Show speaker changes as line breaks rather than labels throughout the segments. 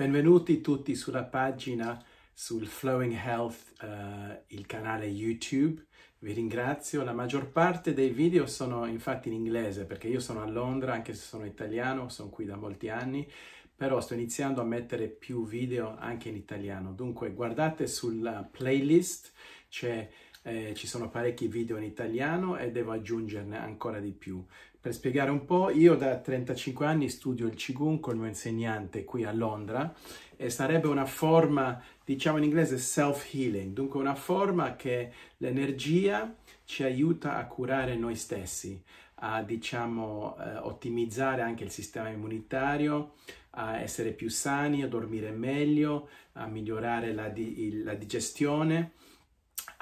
Benvenuti tutti sulla pagina sul Flowing Health, eh, il canale YouTube. Vi ringrazio, la maggior parte dei video sono infatti in inglese perché io sono a Londra, anche se sono italiano, sono qui da molti anni, però sto iniziando a mettere più video anche in italiano. Dunque guardate sulla playlist, c'è eh, ci sono parecchi video in italiano e devo aggiungerne ancora di più. Per spiegare un po', io da 35 anni studio il Qigong con il mio insegnante qui a Londra e sarebbe una forma, diciamo in inglese, self-healing, dunque una forma che l'energia ci aiuta a curare noi stessi, a diciamo eh, ottimizzare anche il sistema immunitario, a essere più sani, a dormire meglio, a migliorare la, di la digestione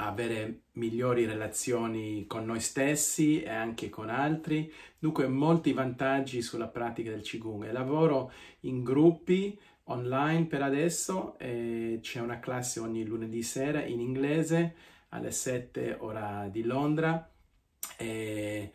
avere migliori relazioni con noi stessi e anche con altri. Dunque molti vantaggi sulla pratica del Qigong. E lavoro in gruppi online per adesso, c'è una classe ogni lunedì sera in inglese alle 7 ora di Londra. E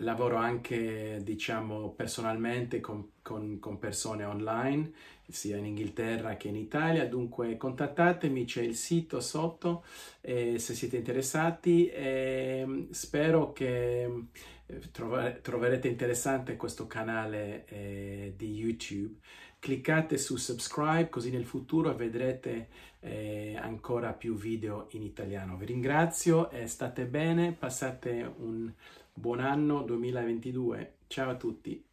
lavoro anche, diciamo, personalmente con, con, con, persone online, sia in Inghilterra che in Italia, dunque contattatemi, c'è il sito sotto eh, se siete interessati e mm, spero che eh, trovare, troverete interessante questo canale eh, di YouTube. Cliccate su subscribe così nel futuro vedrete eh, ancora più video in italiano. Vi ringrazio, e state bene, passate un Buon anno 2022, ciao a tutti!